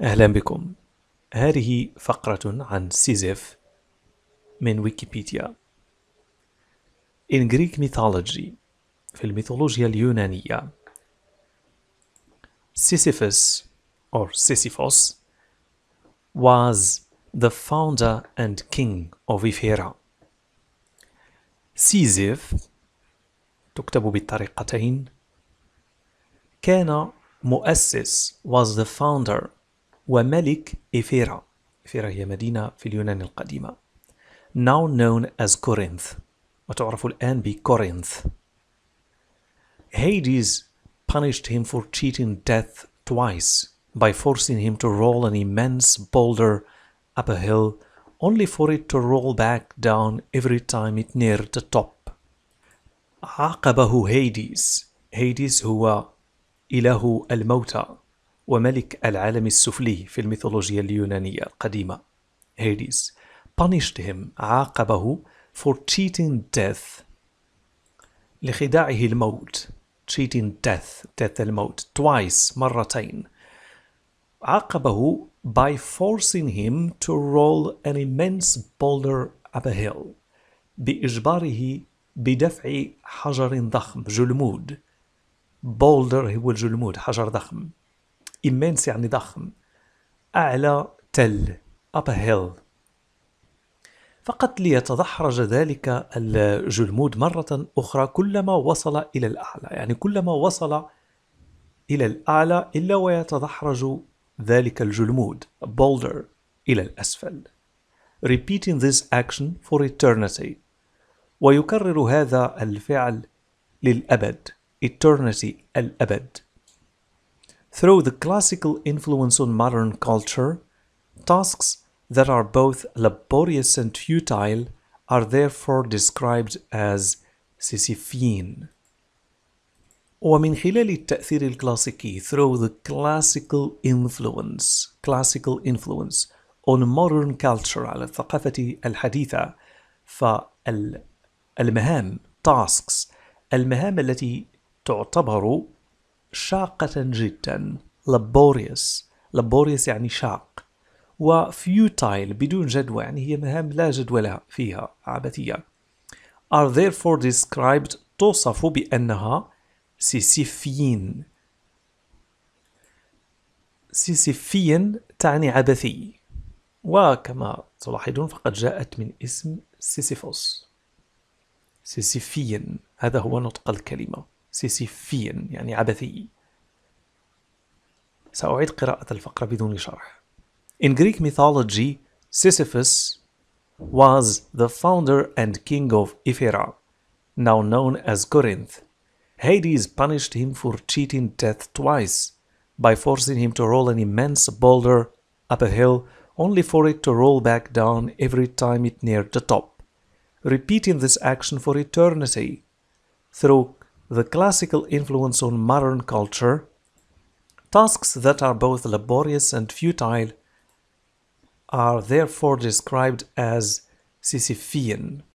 أهلا بكم هذه فقرة عن سيزيف من ويكيبيديا In Greek mythology في الميثولوجيا اليونانية Sisyphus or Sisyphos was the founder and king of Ephira سيزيف تكتب بالطريقتين كان مؤسس was the founder وملك إفيرا إفيرا هي مدينة في اليونان القديمة now known as Corinth وتعرف الآن بكورينث Hades punished him for cheating death twice by forcing him to roll an immense boulder up a hill only for it to roll back down every time it neared the top. عاقبه هيديس هيديس هو إله الموتى وملك العالم السفلي في الميثولوجيا اليونانية القديمة هيديس punished him عاقبه for cheating death لخداعه الموت cheating death death الموت twice مرتين عاقبه by forcing him to roll an immense boulder up a hill بإجباره بدفع حجر ضخم جلمود boulder هو الجلمود حجر ضخم immense يعني ضخم أعلى تل up a hill فقط ليتدحرج ذلك الجلمود مرة أخرى كلما وصل إلى الأعلى يعني كلما وصل إلى الأعلى إلا ويتدحرج ذلك الجلمود boulder إلى الأسفل repeating this action for eternity ويكرر هذا الفعل للأبد eternity الأبد Through the classical influence on modern culture, tasks that are both laborious and futile are therefore described as Sisyphean. ومن خلال التأثير الكلاسيكي through the classical influence classical influence on modern culture على الثقافة الحديثة فالمهام tasks المهام التي تعتبر شاقة جدا laborious laborious يعني شاق و futile بدون جدوى يعني هي مهام لا جدوى لها فيها عبثية are therefore described توصف بأنها سيسيفيين سيسيفيا تعني عبثي وكما تلاحظون فقد جاءت من اسم سيسيفوس سيسيفيا هذا هو نطق الكلمه سيسيفيا يعني عبثي سأعيد قراءة الفقرة بدون شرح In Greek mythology, Sisyphus was the founder and king of Ephyra, now known as Corinth. Hades punished him for cheating death twice by forcing him to roll an immense boulder up a hill only for it to roll back down every time it neared the top, repeating this action for eternity. Through the classical influence on modern culture, tasks that are both laborious and futile are therefore described as Sisyphean.